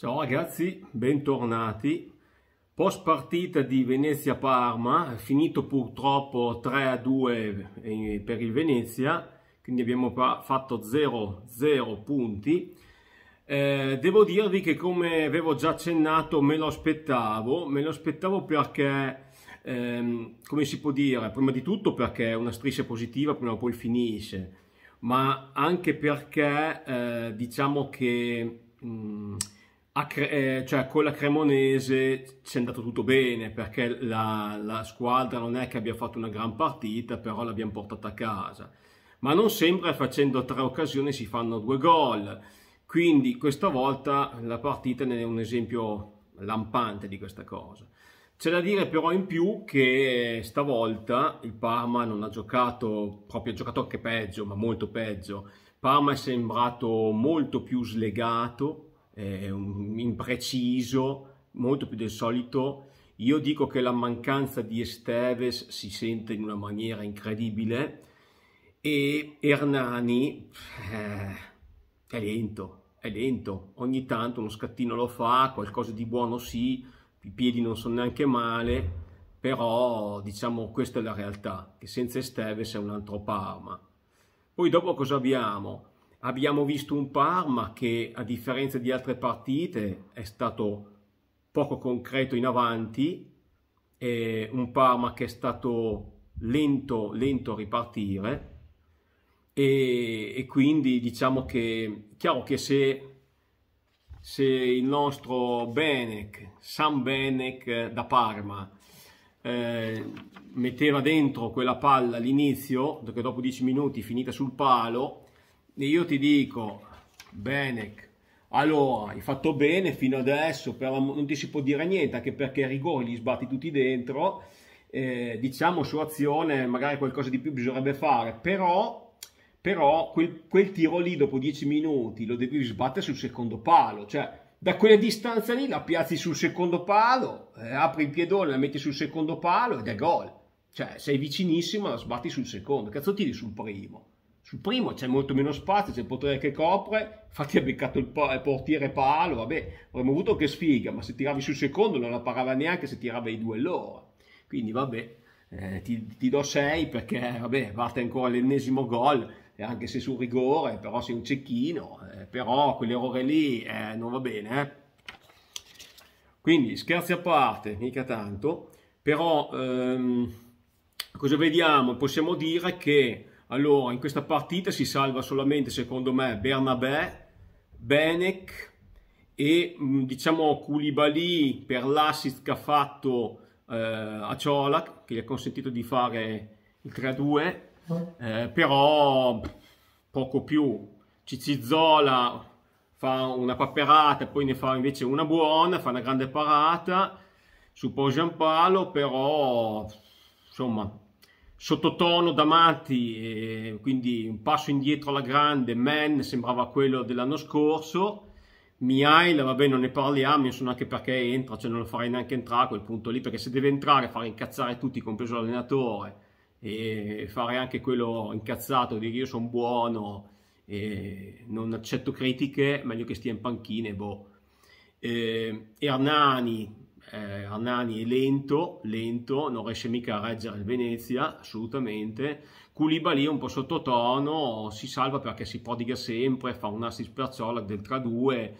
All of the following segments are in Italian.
Ciao ragazzi, bentornati. Post partita di Venezia-Parma, finito purtroppo 3-2 eh, per il Venezia, quindi abbiamo fatto 0-0 punti. Eh, devo dirvi che come avevo già accennato me lo aspettavo, me lo aspettavo perché, ehm, come si può dire, prima di tutto perché una striscia positiva prima o poi finisce, ma anche perché eh, diciamo che... Mh, mm, Cre- eh, cioè con la Cremonese ci è andato tutto bene perché la, la, squadra non è che abbia fatto una gran partita, però l'abbiamo portata a casa. Ma non sembra facendo tre occasioni si fanno due gol. Quindi questa volta la partita ne è un esempio lampante di questa cosa. C'è da dire però in più che stavolta il Parma non ha giocato, proprio ha giocato anche peggio, ma molto peggio. Parma è sembrato molto più slegato, eh, impreciso, molto più del solito. Io dico che la mancanza di Esteves si sente in una maniera incredibile e Hernani eh, è lento, è lento. Ogni tanto uno scattino lo fa, qualcosa di buono sì, i piedi non sono neanche male, però diciamo questa è la realtà, che senza Esteves è un altro Parma. Poi dopo cosa abbiamo? Abbiamo visto un Parma che a differenza di altre partite è stato poco concreto in avanti, eh, un Parma che è stato lento, lento a ripartire e, e quindi diciamo che chiaro che se, se il nostro Benek, Sam Benek eh, da Parma eh, metteva dentro quella palla all'inizio, dopo 10 minuti finita sul palo, io ti dico, bene, allora hai fatto bene fino adesso, però non ti si può dire niente, anche perché i rigori li sbatti tutti dentro, eh, diciamo su azione magari qualcosa di più bisognerebbe fare, però, però quel, quel, tiro lì dopo 10 minuti lo devi sbattere sul secondo palo, cioè da quella distanza lì la piazzi sul secondo palo, eh, apri il piedone, la metti sul secondo palo ed è gol, cioè sei vicinissimo la sbatti sul secondo, cazzo tiri sul primo. Sul primo c'è molto meno spazio, c'è il potere che copre, infatti ha beccato il, portiere palo, vabbè, avremmo avuto che sfiga, ma se tiravi sul secondo non la parava neanche se tirava i due loro. Quindi vabbè, eh, ti, ti, do 6 perché vabbè, parte ancora l'ennesimo gol, anche se sul rigore, però sei un cecchino, eh, però quell'errore lì eh, non va bene. Eh. Quindi scherzi a parte, mica tanto, però ehm, cosa vediamo? Possiamo dire che allora, in questa partita si salva solamente, secondo me, Bernabé, Benek e mm, diciamo Koulibaly per l'assist che ha fatto eh, a Ciolac, che gli ha consentito di fare il 3-2, eh, però poco più. Cicizzola fa una paperata, poi ne fa invece una buona, fa una grande parata su Poggiampalo, però insomma sottotono D'Amati, quindi un passo indietro alla grande, Man sembrava quello dell'anno scorso, Miail, vabbè non ne parliamo, io sono anche perché entra, cioè non lo farei neanche entrare a quel punto lì, perché se deve entrare fare incazzare tutti, compreso l'allenatore, e fare anche quello incazzato, dire io sono buono, non accetto critiche, meglio che stia in panchine, boh. E ehm, Hernani, eh, Anani è lento, lento, non riesce mica a reggere il Venezia, assolutamente. Koulibaly è un po' sottotono, si salva perché si prodiga sempre, fa un assist per Zola del 3-2,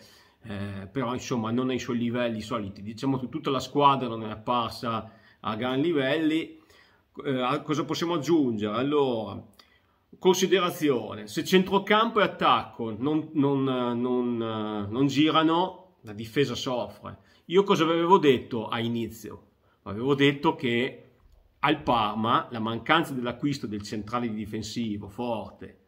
eh, però insomma non ai suoi livelli soliti. Diciamo che tutta la squadra non è apparsa a gran livelli. Eh, cosa possiamo aggiungere? Allora, considerazione, se centrocampo e attacco non, non, eh, non, eh, non girano, la difesa soffre io cosa avevo detto a inizio? Avevo detto che al Parma la mancanza dell'acquisto del centrale di difensivo forte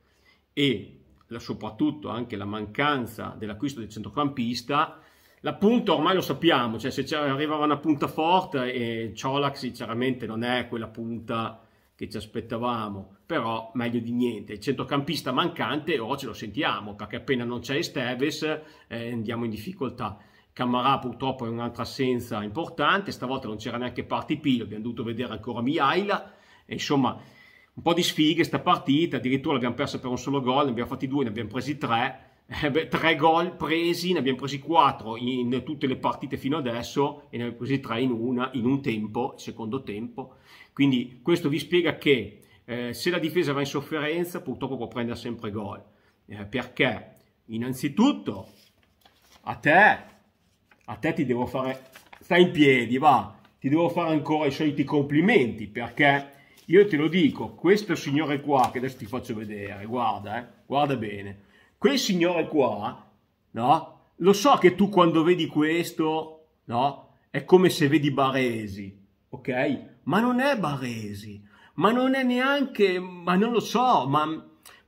e soprattutto anche la mancanza dell'acquisto del centrocampista, la punta ormai lo sappiamo, cioè se arrivava una punta forte e Ciolac sinceramente non è quella punta che ci aspettavamo, però meglio di niente. Il centrocampista mancante ora ce lo sentiamo, perché appena non c'è Esteves eh, andiamo in difficoltà. Cammarà purtroppo è un'altra assenza importante, stavolta non c'era neanche Party P, abbiamo dovuto vedere ancora Miaila, e insomma un po' di sfighe sta partita, addirittura l'abbiamo persa per un solo gol, ne abbiamo fatti due, ne abbiamo presi tre, eh beh, tre gol presi, ne abbiamo presi quattro in tutte le partite fino adesso e ne abbiamo presi tre in una, in un tempo, secondo tempo, quindi questo vi spiega che eh, se la difesa va in sofferenza purtroppo può prendere sempre gol, eh, perché innanzitutto a te a te ti devo fare, stai in piedi, va, ti devo fare ancora i soliti complimenti perché io te lo dico, questo signore qua, che adesso ti faccio vedere, guarda, eh, guarda bene, quel signore qua, no? Lo so che tu quando vedi questo, no? È come se vedi Baresi, ok? Ma non è Baresi, ma non è neanche, ma non lo so, ma,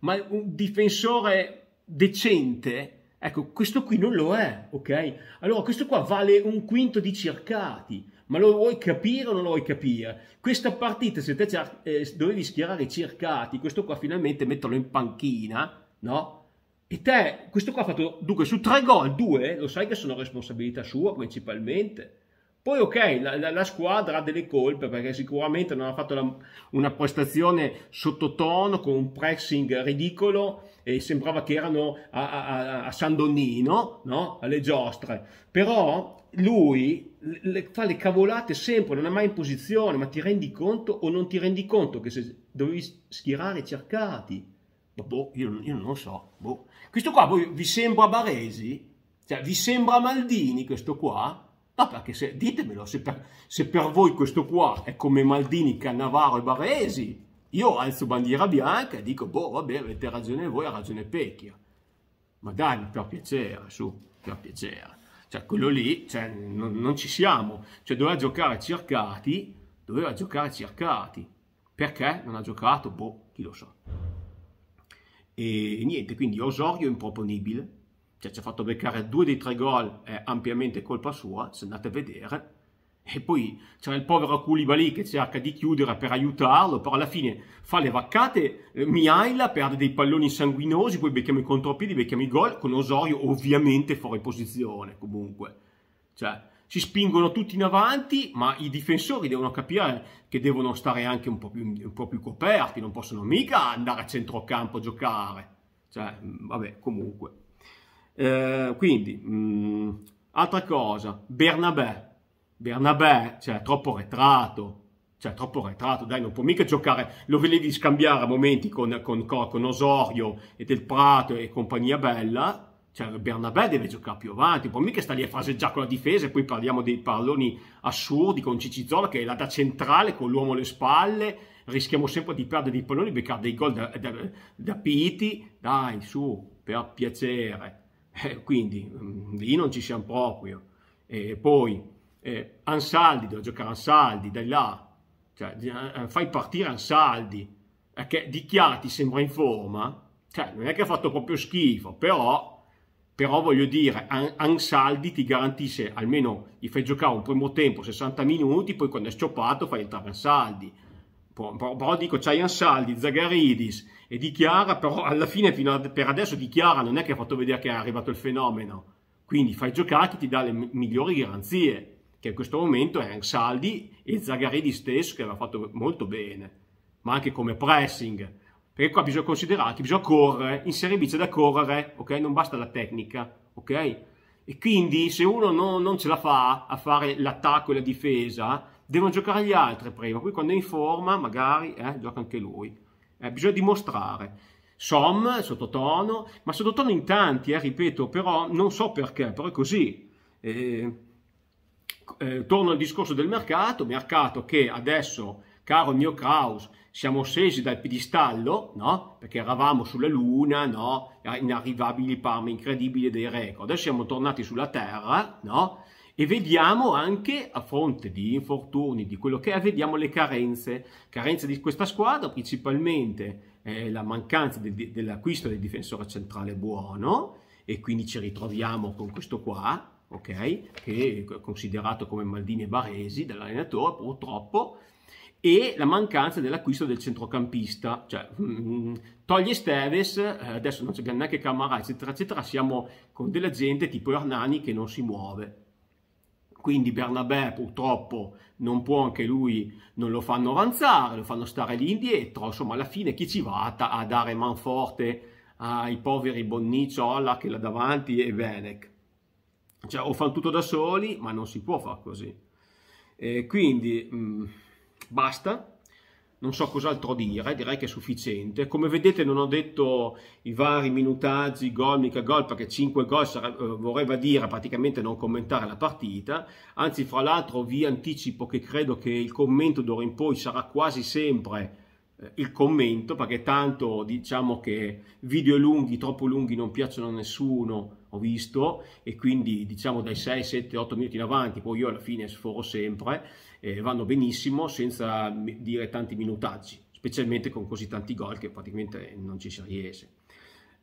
ma un difensore decente Ecco, questo qui non lo è, ok? Allora questo qua vale un quinto di cercati, ma lo vuoi capire o non lo vuoi capire? Questa partita, se te eh, dovevi schierare i cercati, questo qua finalmente metterlo in panchina, no? E te, questo qua ha fatto, dunque, su tre gol, due, lo sai che sono responsabilità sua principalmente, poi ok, la, la, la, squadra ha delle colpe perché sicuramente non ha fatto la, una prestazione sottotono con un pressing ridicolo e sembrava che erano a, a, a San Donnino, no? alle giostre. Però lui le, fa le cavolate sempre, non è mai in posizione, ma ti rendi conto o non ti rendi conto che se dovevi schierare cercati? Ma boh, io, io non lo so. Boh. Questo qua voi, vi sembra Baresi? Cioè, vi sembra Maldini questo qua? Ma perché se, ditemelo, se per, se per voi questo qua è come Maldini, Cannavaro e Baresi, io alzo bandiera bianca e dico, boh, vabbè, avete ragione voi, ha ragione Pecchia. Ma dai, per piacere, su, per piacere. Cioè, quello lì, cioè, non, non, ci siamo. Cioè, doveva giocare Cercati, doveva giocare Cercati. Perché non ha giocato? Boh, chi lo sa. So. E niente, quindi Osorio improponibile, cioè ci ha fatto beccare due dei tre gol, è eh, ampiamente colpa sua, se andate a vedere. E poi c'era il povero Koulibaly che cerca di chiudere per aiutarlo, però alla fine fa le vaccate, eh, Miaila perde dei palloni sanguinosi, poi becchiamo i contropiedi, becchiamo i gol, con Osorio ovviamente fuori posizione comunque. Cioè, si spingono tutti in avanti, ma i difensori devono capire che devono stare anche un po' più, un po più coperti, non possono mica andare a centrocampo a giocare. Cioè, mm, vabbè, comunque. Eh, quindi, mh, mm, altra cosa, Bernabé. Bernabé, cioè, troppo retrato. Cioè, troppo retrato, dai, non può mica giocare. Lo vedevi scambiare a momenti con, con, con Osorio e Del Prato e compagnia bella. Cioè, Bernabé deve giocare più avanti, poi mica sta lì a fraseggiare con la difesa e poi parliamo dei palloni assurdi con Cicizzola che è la da centrale con l'uomo alle spalle, rischiamo sempre di perdere dei palloni, beccare dei gol da, da, da Piti, dai su, per piacere. Eh, quindi mm, lì non ci siamo proprio. E poi eh, Ansaldi, devo giocare Ansaldi, dai là, cioè, eh, fai partire Ansaldi, perché che di Chiara ti sembra in forma, cioè, non è che ha fatto proprio schifo, però, però voglio dire, Ansaldi ti garantisce almeno, gli fai giocare un primo tempo 60 minuti, poi quando è scioppato fai entrare Ansaldi Brodico, Ciayan Saldi, Zagaridis e dichiara, però alla fine fino ad, per adesso dichiara, non è che ha fatto vedere che è arrivato il fenomeno. Quindi fai giocare chi ti dà le migliori garanzie, che in questo momento è Saldi e Zagaridis stesso che aveva fatto molto bene, ma anche come pressing. Perché qua bisogna considerare che bisogna correre, in Serie B c'è da correre, ok? Non basta la tecnica, ok? E quindi se uno non, non ce la fa a fare l'attacco e la difesa, devono giocare gli altri prima, poi quando è in forma magari eh, gioca anche lui. Eh, bisogna dimostrare. Som, sottotono, ma sottotono in tanti, eh, ripeto, però non so perché, però è così. Eh, eh, torno al discorso del mercato, mercato che adesso, caro mio Kraus, siamo scesi dal piedistallo, no? Perché eravamo sulla Luna, no? Inarrivabili parmi incredibili dei record. Adesso siamo tornati sulla Terra, no? e vediamo anche a fronte di infortuni, di quello che è, vediamo le carenze, carenze di questa squadra, principalmente eh, la mancanza de dell'acquisto del difensore centrale buono e quindi ci ritroviamo con questo qua, okay, che è considerato come Maldini e Baresi dall'allenatore purtroppo, e la mancanza dell'acquisto del centrocampista, cioè mm, toglie Steves, eh, adesso non c'è neanche Camara, eccetera, eccetera, siamo con della gente tipo Hernani che non si muove. Quindi Bernabé purtroppo non può, anche lui non lo fanno avanzare, lo fanno stare lì indietro, insomma alla fine chi ci va a, a dare forte ai poveri Bonnicciola che là davanti e Venec? Cioè o fanno tutto da soli, ma non si può fare così. E quindi mh, mm, basta, non so cos'altro dire, direi che è sufficiente. Come vedete non ho detto i vari minutaggi, gol, mica gol, perché 5 gol sarebbe, eh, vorrebbe dire praticamente non commentare la partita, anzi fra l'altro vi anticipo che credo che il commento d'ora in poi sarà quasi sempre eh, il commento perché tanto diciamo che video lunghi, troppo lunghi non piacciono a nessuno, ho visto e quindi diciamo dai 6, 7, 8 minuti in avanti, poi io alla fine sforo sempre, eh, vanno benissimo senza dire tanti minutaggi, specialmente con così tanti gol che praticamente non ci si riesce.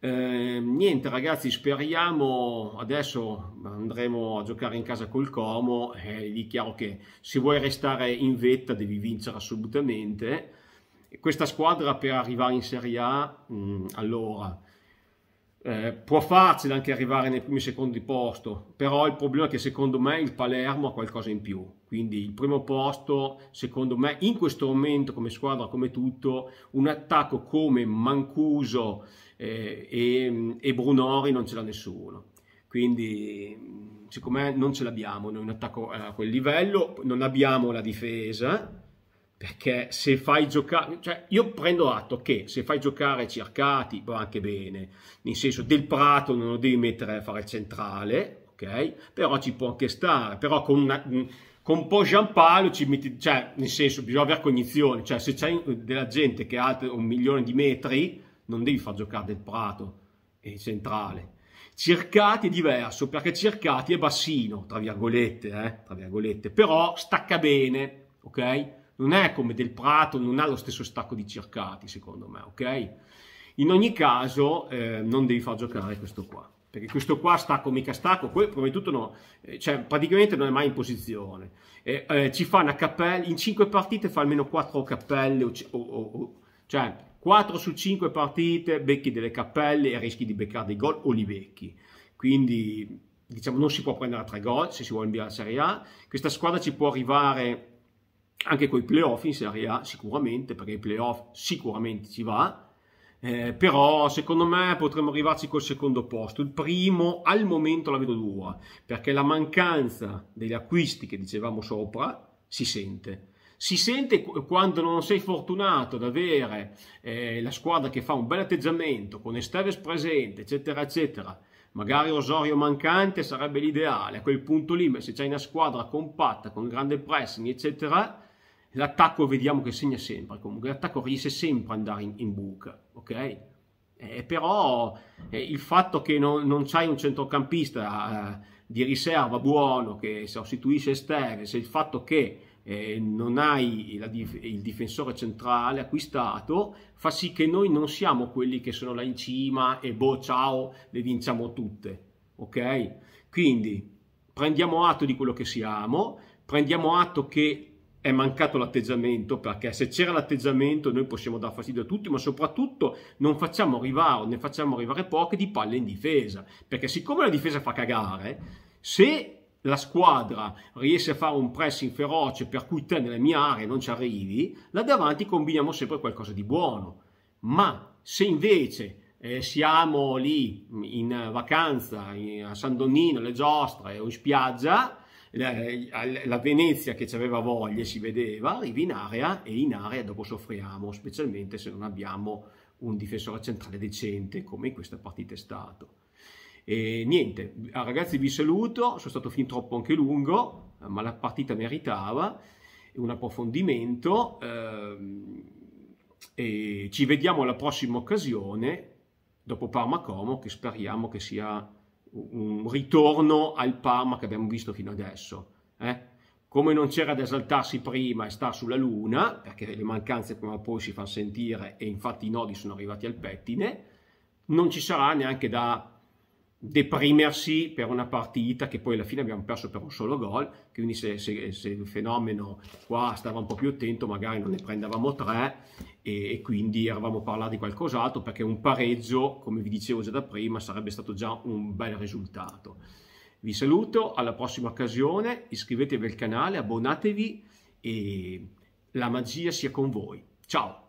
Eh, niente ragazzi speriamo adesso andremo a giocare in casa col Como è eh, chiaro che se vuoi restare in vetta devi vincere assolutamente questa squadra per arrivare in Serie A, mh, mm, allora, eh, può farcela anche arrivare nei primi secondi posto, però il problema è che secondo me il Palermo ha qualcosa in più. Quindi il primo posto, secondo me, in questo momento come squadra, come tutto, un attacco come Mancuso eh, e, mm, e, Brunori non ce l'ha nessuno. Quindi, mm, secondo me, non ce l'abbiamo noi un attacco a quel livello, non abbiamo la difesa, perché se fai giocare, cioè io prendo atto che se fai giocare Cercati va anche bene, nel senso del Prato non lo devi mettere a fare centrale, ok? Però ci può anche stare, però con, una, mm, con un po' Giampalo ci metti, cioè nel senso bisogna avere cognizione, cioè se c'è della gente che ha un milione di metri non devi far giocare del Prato e centrale. Cercati è diverso perché Cercati è bassino, tra virgolette, eh? tra virgolette, però stacca bene, ok? non è come del Prato, non ha lo stesso stacco di circati, secondo me, ok? In ogni caso eh, non devi far giocare questo qua, perché questo qua stacco mica stacco, poi prima di tutto no, eh, cioè praticamente non è mai in posizione. Eh, eh, ci fa una cappella, in 5 partite fa almeno 4 cappelle, o, o, o, cioè 4 su 5 partite becchi delle cappelle e rischi di beccare dei gol o li becchi. Quindi diciamo non si può prendere a 3 gol se si vuole inviare la Serie A, questa squadra ci può arrivare anche coi playoff in Serie A sicuramente, perché i playoff sicuramente ci va, eh, però secondo me potremmo arrivarci col secondo posto. Il primo al momento la vedo dura, perché la mancanza degli acquisti che dicevamo sopra si sente. Si sente quando non sei fortunato ad avere eh, la squadra che fa un bel atteggiamento con Esteves presente, eccetera, eccetera. Magari Osorio mancante sarebbe l'ideale. A quel punto lì, ma se c'è una squadra compatta con grande pressing, eccetera, l'attacco vediamo che segna sempre, comunque l'attacco riesce sempre ad andare in, in buca, ok? Eh, però eh, il fatto che non, non c'hai un centrocampista eh, di riserva buono che sostituisce Esteves, il fatto che eh, non hai la, il difensore centrale acquistato, fa sì che noi non siamo quelli che sono là in cima e boh ciao, le vinciamo tutte, ok? Quindi prendiamo atto di quello che siamo, prendiamo atto che è mancato l'atteggiamento perché se c'era l'atteggiamento noi possiamo dar fastidio a tutti ma soprattutto non facciamo arrivare o ne facciamo arrivare poche di palle in difesa perché siccome la difesa fa cagare se la squadra riesce a fare un pressing feroce per cui te nelle mie aree non ci arrivi là davanti combiniamo sempre qualcosa di buono ma se invece eh, siamo lì in vacanza in, a San Donnino, le giostre o in spiaggia eh, la, Venezia che ci aveva voglia e si vedeva arriva in area e in area dopo soffriamo, specialmente se non abbiamo un difensore centrale decente come in questa partita è stato. E niente, ah, ragazzi vi saluto, sono stato fin troppo anche lungo, eh, ma la partita meritava un approfondimento ehm, e ci vediamo alla prossima occasione dopo Parma Como che speriamo che sia un ritorno al Parma che abbiamo visto fino adesso. Eh? Come non c'era da esaltarsi prima e star sulla luna, perché le mancanze prima o poi si fanno sentire e infatti i nodi sono arrivati al pettine, non ci sarà neanche da deprimersi per una partita che poi alla fine abbiamo perso per un solo gol, quindi se, se, se il fenomeno qua stava un po' più attento magari non ne prendevamo tre e, e quindi eravamo a parlare di qualcos'altro perché un pareggio, come vi dicevo già da prima, sarebbe stato già un bel risultato. Vi saluto, alla prossima occasione, iscrivetevi al canale, abbonatevi e la magia sia con voi. Ciao!